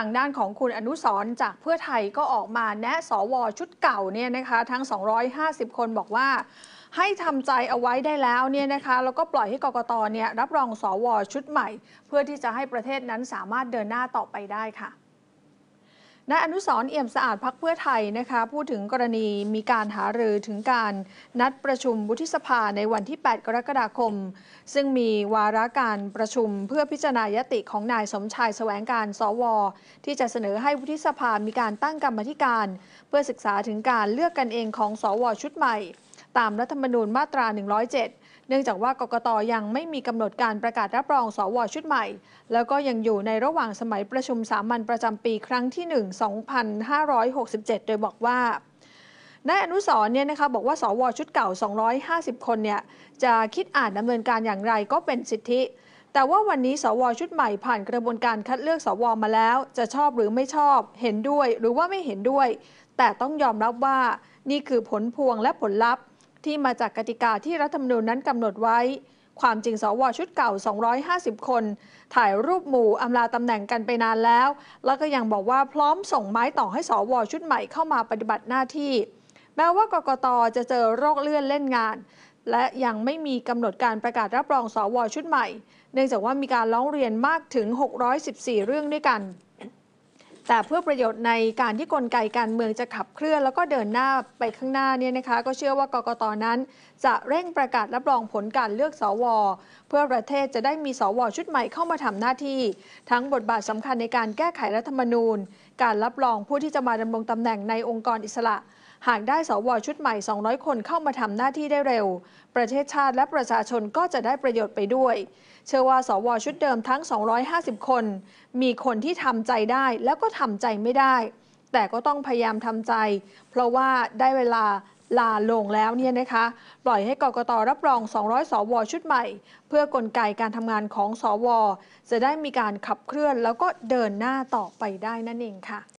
างด้านของคุณอนุสรจากเพื่อไทยก็ออกมาแนะสวชุดเก่าเนี่ยนะคะ ทั้ง 250 คนบอกว่า ให้ทำใจเอาไว้ได้แล้วเนี่ยนะคะแล้วก็ปล่อยให้กกตเนี่ยรับรองสวชุดใหม่ เพื่อที่จะให้ประเทศนั้นสามารถเดินหน้าต่อไปได้ค่ะนายอนุสรเอี่ยมสะอาดพักเพื่อไทยนะคะพูดถึงกรณีมีการหารือถึงการนัดประชุมวุฒิสภาในวันที่ 8 กรกฎาคม ซึ่งมีวาระการประชุม เพื่อพิจารณายติของนายสมชายแสวงการ สว ที่จะเสนอให้วุฒิสภามีการตั้งกรรมธิการ เพื่อศึกษาถึงการเลือกกันเองของ สว ชุดใหม่ ตามรัฐธรรมนูญมาตรา 107เนื่องจากว่ากกตยังไม่มีกำหนดการประกาศรับรองสวชุดใหม่ แล้วก็ยังอยู่ในระหว่างสมัยประชุมสามัญประจำปีครั้งที่ 1 2567 โดยบอกว่านายอนุสรเนี่ยนะคะบอกว่าสวชุดเก่า 250 คนเนี่ยจะคิดอ่านดำเนินการอย่างไรก็เป็นสิทธิ แต่ว่าวันนี้สวชุดใหม่ผ่านกระบวนการคัดเลือกสว มาแล้ว จะชอบหรือไม่ชอบ เห็นด้วยหรือว่าไม่เห็นด้วย แต่ต้องยอมรับว่านี่คือผลพวงและผลลัพธ์ที่มาจากกติกาที่รัฐธรรมนูญนั้นกำหนดไว้ ความจริงสวชุดเก่า 250 คน ถ่ายรูปหมู่อำลาตำแหน่งกันไปนานแล้ว แล้วก็ยังบอกว่าพร้อมส่งไม้ต่อให้สวชุดใหม่เข้ามาปฏิบัติหน้าที่แม้ว่ากกตจะเจอโรคเลื่อนเล่นงาน และยังไม่มีกำหนดการประกาศรับรองสวชุดใหม่เนื่องจากว่ามีการร้องเรียนมากถึง 614 เรื่องด้วยกันแต่เพื่อประโยชน์ในการที่กลไกการเมืองจะขับเคลื่อนแล้วก็เดินหน้าไปข้างหน้าเนี่ยนะคะก็เชื่อว่ากกตนั้น จะเร่งประกาศรับรองผลการเลือกสวเพื่อประเทศจะได้มีสวชุดใหม่เข้ามาทำหน้าที่ ทั้งบทบาทสำคัญในการแก้ไขรัฐธรรมนูญ การรับรองผู้ที่จะมาดำรงตำแหน่งในองค์กรอิสระหากได้สวชุดใหม่ 200 คนเข้ามาทำหน้าที่ได้เร็ว ประเทศชาติและประชาชนก็จะได้ประโยชน์ไปด้วย เชื่อว่าสว ชุดเดิมทั้ง 250 คน มีคนที่ทำใจได้แล้วก็ทำใจไม่ได้ แต่ก็ต้องพยายามทำใจ เพราะว่าได้เวลาลาลงแล้วเนี่ยนะคะ ปล่อยให้กกตรับรอง 200 สวชุดใหม่ เพื่อกลไกการทำงานของสวจะได้มีการขับเคลื่อน แล้วก็เดินหน้าต่อไปได้นั่นเองค่ะ